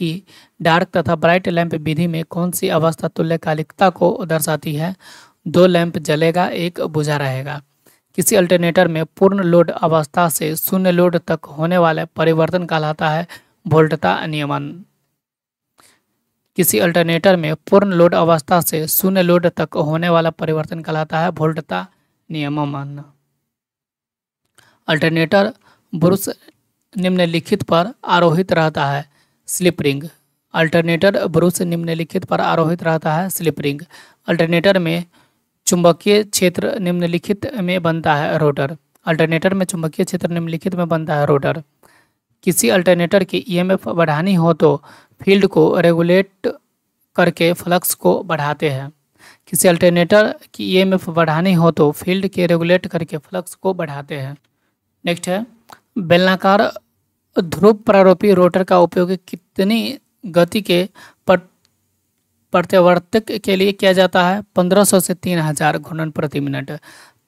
कि डार्क तथा ब्राइट लैंप विधि में कौन सी अवस्था तुल्यकालिकता को दर्शाती है दो लैंप जलेगा एक बुझा रहेगा किसी अल्टरनेटर में पूर्ण लोड अवस्था से शून्य लोड तक होने वाले परिवर्तन कहलाता है वोल्टता नियमन किसी अल्टरनेटर में पूर्ण लोड अवस्था से शून्य लोड तक होने वाला परिवर्तन कहलाता है वोल्टता नियमन अल्टरनेटर ब्रुश निम्नलिखित पर आरोहित रहता है स्लिप रिंग अल्टरनेटर ब्रूस निम्नलिखित पर आरोहित रहता है स्लिप रिंग अल्टरनेटर में चुंबकीय क्षेत्र निम्नलिखित में बनता है रोटर अल्टरनेटर में चुंबकीय क्षेत्र निम्नलिखित में बनता है रोटर किसी अल्टरनेटर की ईएमएफ e बढ़ानी हो तो फील्ड को रेगुलेट करके फ्लक्स को बढ़ाते हैं किसी अल्टरनेटर की ईएमएफ e बढ़ानी हो तो फील्ड के रेगुलेट करके फ्लक्स को बढ़ाते हैं नेक्स्ट है बेलनाकार ध्रुव प्रारूपी रोटर का उपयोग कितनी गति के प्रत्यवर्तक के लिए किया जाता है 1500 से 3000 घूर्णन प्रति मिनट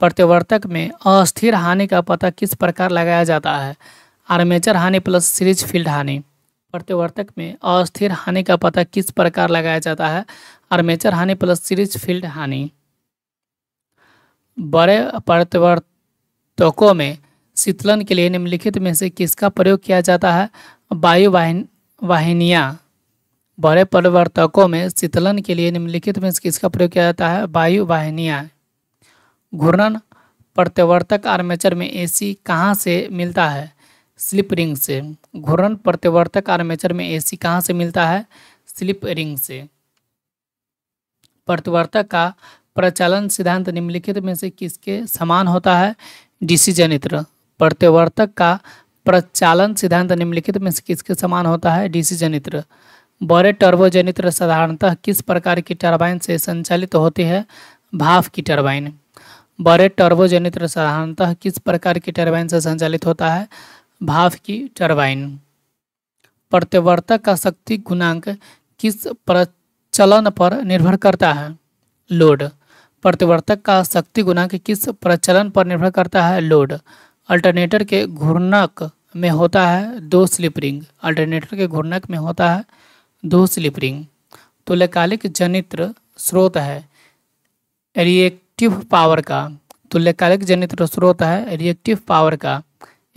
प्रत्यवर्तक में अस्थिर हानि का पता किस प्रकार लगाया जाता है आर्मेचर हानि प्लस सीरीज फील्ड हानि प्रत्यवर्तक में अस्थिर हानि का पता किस प्रकार लगाया जाता है आर्मेचर हानि प्लस सीरीज फील्ड हानि बड़े प्रत्यवर्तकों में शीतलन के लिए निम्नलिखित में से किसका प्रयोग किया जाता है वायु वाहन वाहिनियाँ बड़े परिवर्तकों में शीतलन के लिए निम्नलिखित में से किसका प्रयोग किया जाता है वायु वाहिनियाँ घूर्णन प्रत्यवर्तक आर्मेचर में एसी कहाँ से मिलता है स्लिप रिंग से घूर्णन प्रत्यवर्तक आर्मेचर में एसी कहाँ से मिलता है स्लिप रिंग से प्रत्यवर्तक का प्रचलन सिद्धांत निम्नलिखित में से किसके समान होता है डिसीजन यंत्र प्रत्यवर्तक का प्रचालन सिद्धांत निम्नलिखित में से किसके समान होता है डीसी जनित्र बड़े टर्बो जनित्र साधारणतः किस प्रकार की टर्बाइन से संचालित होती है भाफ की टर्बाइन बड़े टर्बो जनित्र साधारणतः किस प्रकार की टर्बाइन से संचालित होता है भाफ की टर्बाइन प्रत्यवर्तक का शक्ति गुणांक किस प्रचलन पर निर्भर करता है लोड प्रत्यवर्तक का शक्ति गुणांक किस प्रचलन पर निर्भर करता है लोड अल्टरनेटर के घूर्णक में होता है दो स्लिप रिंग अल्टरनेटर के घूर्णक में होता है दो स्लिप रिंग तुल्यकालिक तो जनित्र स्रोत है रिएक्टिव पावर का तुल्यकालिक तो जनित्र स्रोत है रिएक्टिव पावर का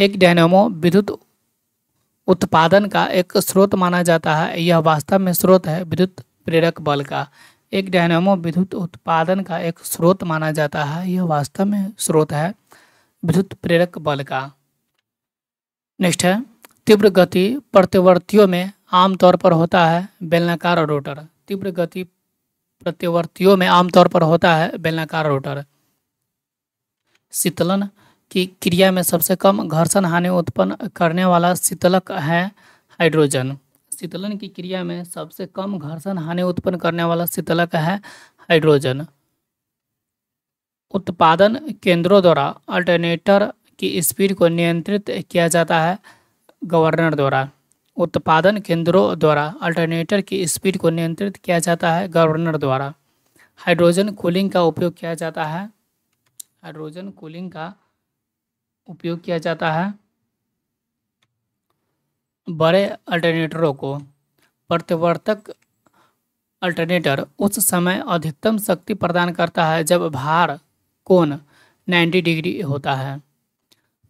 एक डायनेमो विद्युत उत्पादन का एक स्रोत माना जाता है यह वास्तव में स्रोत है विद्युत प्रेरक बल का एक डायनेमो विद्युत उत्पादन का एक स्रोत माना जाता है यह वास्तव में स्रोत है विद्युत प्रेरक बल का नेक्स्ट है तीव्र गति प्रत्यवर्तियों में आमतौर पर होता है बेलनाकार रोटर तीव्र गति प्रत्यवर्तियों में आमतौर पर होता है बेलनाकार रोटर शीतलन की क्रिया में सबसे कम घर्षण हानि उत्पन्न करने वाला शीतलक है हाइड्रोजन शीतलन की क्रिया में सबसे कम घर्षण हानि उत्पन्न करने वाला शीतलक है हाइड्रोजन उत्पादन केंद्रों द्वारा अल्टरनेटर की स्पीड को नियंत्रित किया जाता है गवर्नर द्वारा उत्पादन केंद्रों द्वारा अल्टरनेटर की स्पीड को नियंत्रित किया जाता है गवर्नर द्वारा हाइड्रोजन कूलिंग का उपयोग किया जाता है हाइड्रोजन कूलिंग का उपयोग किया जाता है बड़े अल्टरनेटरों को प्रतिवर्तक अल्टरनेटर उस समय अधिकतम शक्ति प्रदान करता है जब भार कोण 90 डिग्री होता है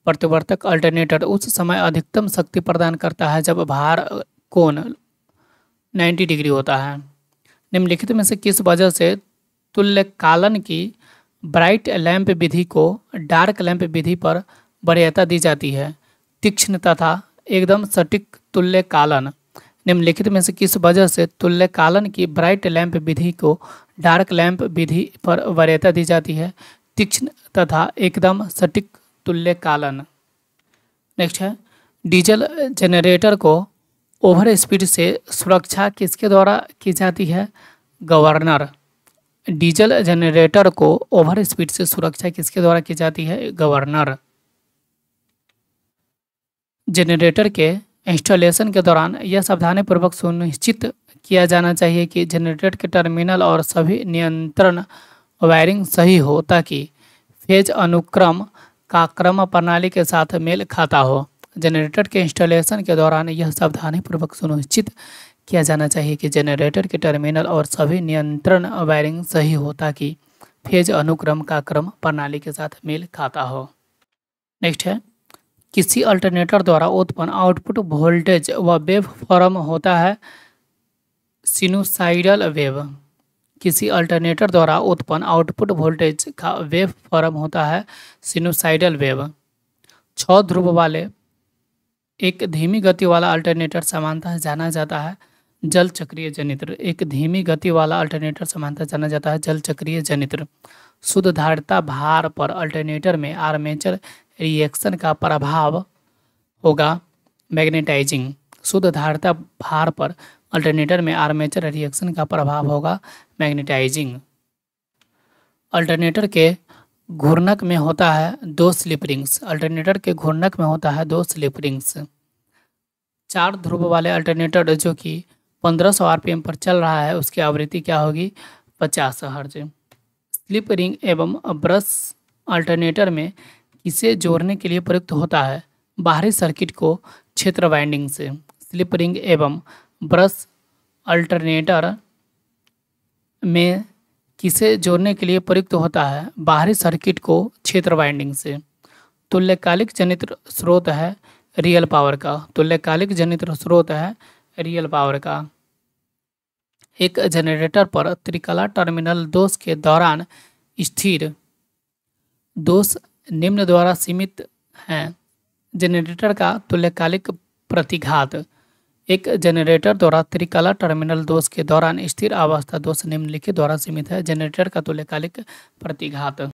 प्रतिवर्तक अल्टरनेटर उस समय अधिकतम शक्ति प्रदान करता है जब भार कोण 90 डिग्री होता है निम्नलिखित में से किस वजह से तुल्यकालन की ब्राइट लैंप विधि को डार्क लैंप विधि पर वरीयता दी जाती है तीक्ष्ण तथा एकदम सटीक तुल्यकालन निम्नलिखित में से किस वजह से तुल्यकालन की ब्राइट लैंप विधि को डार्क लैंप विधि पर वरीयता दी जाती है तीक्ष्ण तथा एकदम सटीक तुल्यकालन नेक्स्ट है डीजल जनरेटर को ओवर स्पीड से सुरक्षा किसके द्वारा की जाती है गवर्नर डीजल जनरेटर को ओवर स्पीड से सुरक्षा किसके द्वारा की जाती है गवर्नर जनरेटर के इंस्टॉलेशन के दौरान यह सावधानीपूर्वक सुनिश्चित किया जाना चाहिए कि जनरेटर के टर्मिनल और सभी नियंत्रण वायरिंग सही हो ताकि फेज अनुक्रम का क्रम प्रणाली के साथ मेल खाता हो जनरेटर के इंस्टॉलेशन के दौरान यह सावधानीपूर्वक सुनिश्चित किया जाना चाहिए कि जनरेटर के टर्मिनल और सभी नियंत्रण वायरिंग सही हो ताकि फेज अनुक्रम का क्रम प्रणाली के साथ मेल खाता हो नेक्स्ट है किसी अल्टरनेटर द्वारा उत्पन्न आउटपुट वोल्टेज व वेव फॉर्म होता है सिनुसाइडल वेव किसी अल्टरनेटर द्वारा उत्पन्न आउटपुट वोल्टेज का वेव फॉर्म होता है सिनुसाइडल वेव छ ध्रुव वाले एक धीमी गति वाला अल्टरनेटर समानता जाना जाता है जल चक्रीय जनित्र एक धीमी गति वाला अल्टरनेटर समानता जाना जाता है जल चक्रीय जनित्र शुद्ध धारिता भार पर अल्टरनेटर में आर्मेचर रिएक्शन का प्रभाव होगा मैग्नेटाइजिंग शुद्ध धारिता भार पर अल्टरनेटर में आर्मेचर रिएक्शन का प्रभाव होगा मैग्नेटाइजिंग अल्टरनेटर के घूर्णक में होता है दो स्लिप रिंग्स अल्टरनेटर के घूर्णक में होता है दो स्लिप रिंग्स चार ध्रुव वाले अल्टरनेटर जो कि 1500 आरपीएम पर चल रहा है उसकी आवृत्ति क्या होगी पचास हर्ज स्लिप रिंग एवं ब्रश अल्टरनेटर में इसे जोड़ने के लिए प्रयुक्त होता है बाहरी सर्किट को क्षेत्र वाइंडिंग से स्लिप रिंग एवं ब्रश अल्टरनेटर में किसे जोड़ने के लिए प्रयुक्त होता है बाहरी सर्किट को क्षेत्र वाइंडिंग से तुल्यकालिक जनित स्रोत है रियल पावर का तुल्यकालिक जनित स्रोत है रियल पावर का एक जनरेटर पर त्रिकला टर्मिनल दोष के दौरान स्थिर दोष निम्न द्वारा सीमित हैं जनरेटर का तुल्यकालिक प्रतिघात एक जनरेटर द्वारा त्रिकला टर्मिनल दोष के दौरान स्थिर अवस्था दोष निम्नलिखित द्वारा सीमित है जनरेटर का तुल्यकालिक प्रतिघात